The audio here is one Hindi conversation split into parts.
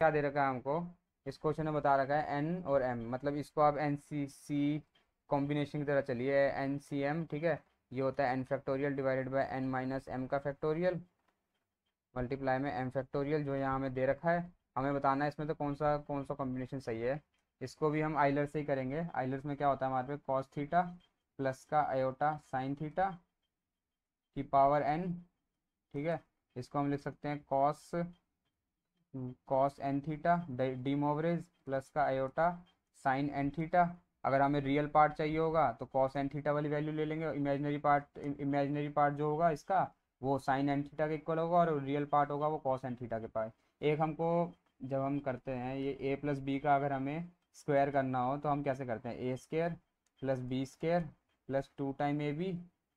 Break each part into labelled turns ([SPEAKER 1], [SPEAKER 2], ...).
[SPEAKER 1] क्या दे रखा है हमको इस क्वेश्चन में बता रखा है एन और एम मतलब इसको आप एन सी सी कॉम्बिनेशन की तरह चलिए एन सी एम ठीक है ये होता है N factorial divided by N minus M का फैक्टोरियल मल्टीप्लाई में एम फैक्टोरियल जो यहाँ हमें दे रखा है हमें बताना है इसमें तो कौन सा कौन सा कॉम्बिनेशन सही है इसको भी हम आइलर से ही करेंगे आइलर्स में क्या होता है हमारे पे कॉस थीटा प्लस का आयोटा साइन थीटा की पावर एन ठीक है इसको हम लिख सकते हैं cos cos N theta De Moivre's plus का आयोटा साइन एन थीटा अगर हमें रियल पार्ट चाहिए होगा तो कॉस एन थीटा वाली वैल्यू ले लेंगे इमेजनरी पार्ट इमेजनरी पार्ट जो होगा इसका वो साइन एन थीटा के इक्वल होगा और रियल पार्ट होगा वो कॉस एन थीटा के पास एक हमको जब हम करते हैं ये ए प्लस बी का अगर हमें स्क्वायर करना हो तो हम कैसे करते हैं A square plus B square plus two time A B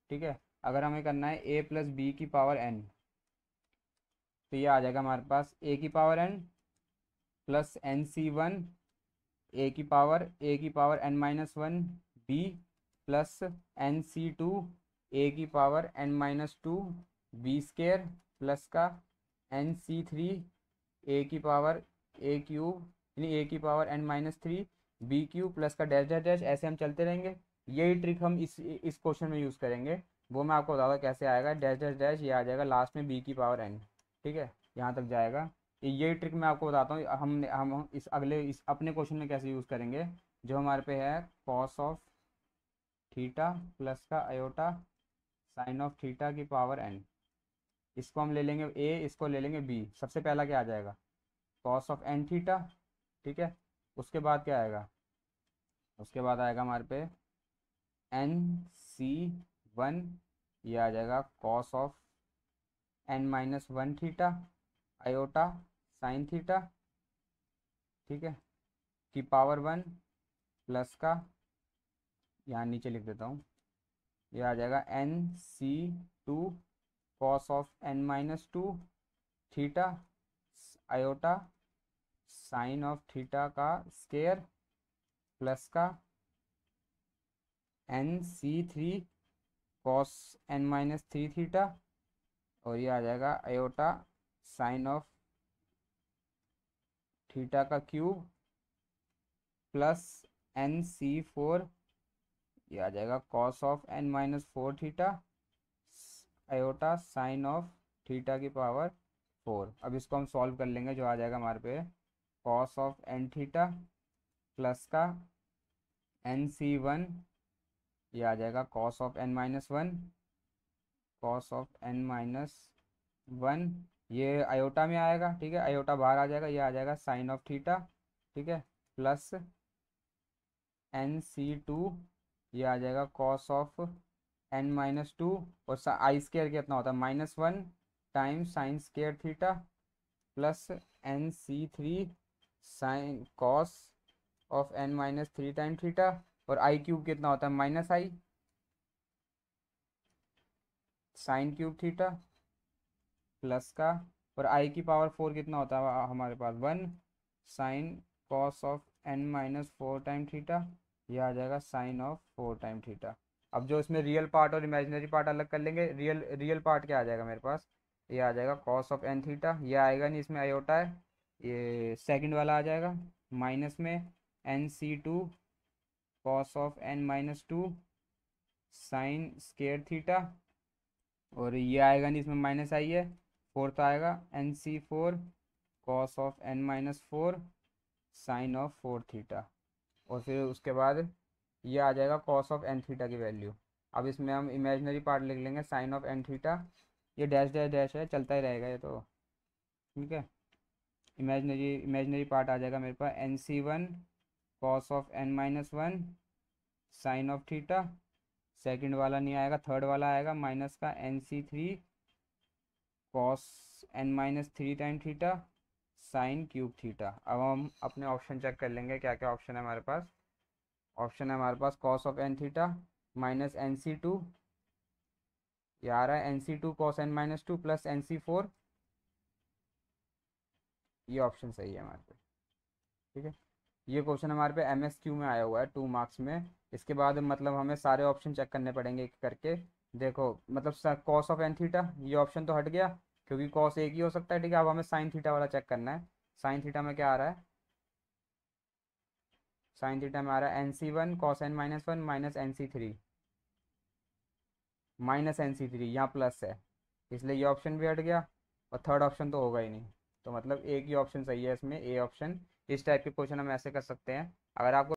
[SPEAKER 1] ठीक है अगर हमें करना है ए प्लस बी की पावर एन तो ये आ जाएगा हमारे पास ए की power N plus N C one A की पावर ए की power N minus one B plus N C two A की power N minus two B square plus का एन सी थ्री ए की पावर ए क्यूब यानी ए की power N minus three B cube plus का डैश डैश डैश ऐसे हम चलते रहेंगे यही ट्रिक हम इस इस क्वेश्चन में यूज़ करेंगे वो मैं आपको बता कैसे आएगा डैश डैश डैश ये आ जाएगा लास्ट में बी की पावर एन ठीक है यहाँ तक जाएगा यही ट्रिक मैं आपको बताता हूँ हम हम इस अगले इस अपने क्वेश्चन में कैसे यूज़ करेंगे जो हमारे पे है कॉस ऑफ थीटा प्लस का अयोटा साइन ऑफ थीटा की पावर एन इसको हम ले लेंगे ए इसको ले लेंगे बी सबसे पहला क्या आ जाएगा कॉस ऑफ एन थीटा ठीक है उसके बाद क्या आएगा उसके बाद आएगा हमारे पे एन सी वन ये आ जाएगा cos of N minus one theta iota sine theta ठीक है की पावर वन प्लस का यहाँ नीचे लिख देता हूँ ये आ जाएगा N C two cos of N minus two theta iota sine of theta का स्केयर प्लस का N C three cos N minus three theta और ये आ जाएगा आयोटा साइन ऑफ थीटा का cube plus N C four ये आ जाएगा cos of N minus four theta iota sine of theta की पावर फोर अब इसको हम सॉल्व कर लेंगे जो आ जाएगा हमारे पे cos of N theta plus का एन सी वन ये आ जाएगा cos of N minus one cos of N minus one ये आयोटा में आएगा ठीक है आयोटा बाहर आ जाएगा ये आ जाएगा साइन ऑफ थीटा ठीक है प्लस एन सी टू ये आ जाएगा cos of N minus two और आई स्केयर कितना होता है minus one time sine square theta plus N C three sine cos of N minus three time theta और आई क्यूब कितना होता है minus I sine cube theta plus का और आई की पावर फोर कितना होता है हमारे पास one sine cos of N minus four time theta यह आ जाएगा sine of four time theta अब जो इसमें रियल पार्ट और इमेजिनरी पार्ट अलग कर लेंगे रियल रियल पार्ट क्या आ जाएगा मेरे पास ये आ जाएगा कॉस ऑफ एन थीटा ये आएगा नहीं इसमें आयोटा है ये सेकंड वाला आ जाएगा माइनस में N C two cos of N minus two sine square theta और ये आएगा नहीं इसमें माइनस आई है फोर्थ तो आएगा N C four cos of N minus four sine of four theta और फिर उसके बाद ये आ जाएगा कॉस ऑफ एन थीटा की वैल्यू अब इसमें हम इमेजनरी पार्ट लिख लेंगे साइन ऑफ एन थीटा ये डैश डैश डैश है चलता ही रहेगा ये तो ठीक है इमेजनरी इमेजनरी पार्ट आ जाएगा मेरे पास N C one cos of N minus one sine of theta second वाला नहीं आएगा थर्ड वाला आएगा माइनस का N C three cos N minus three time theta sine cube theta अब हम अपने ऑप्शन चेक कर लेंगे क्या क्या ऑप्शन है हमारे पास ऑप्शन है हमारे पास cos of N theta minus N C two ये आ रहा है N C two cos N minus two plus N C four ये ऑप्शन सही है हमारे पास ठीक है ये क्वेश्चन हमारे पे एम में आया हुआ है टू मार्क्स में इसके बाद मतलब हमें सारे ऑप्शन चेक करने पड़ेंगे करके देखो मतलब कॉस ऑफ एन थीटा ये ऑप्शन तो हट गया क्योंकि कॉस एक ही हो सकता है ठीक है अब हमें साइन थीटा वाला चेक करना है साइन थीटा में क्या आ रहा है साइन थीटा में आ रहा है N C one cos N minus one minus N C three minus N C three यहाँ प्लस है इसलिए ये ऑप्शन भी हट गया और थर्ड ऑप्शन तो होगा ही नहीं तो मतलब एक ही ऑप्शन सही है इसमें ए ऑप्शन इस टाइप के क्वेश्चन हम ऐसे कर सकते हैं अगर आपको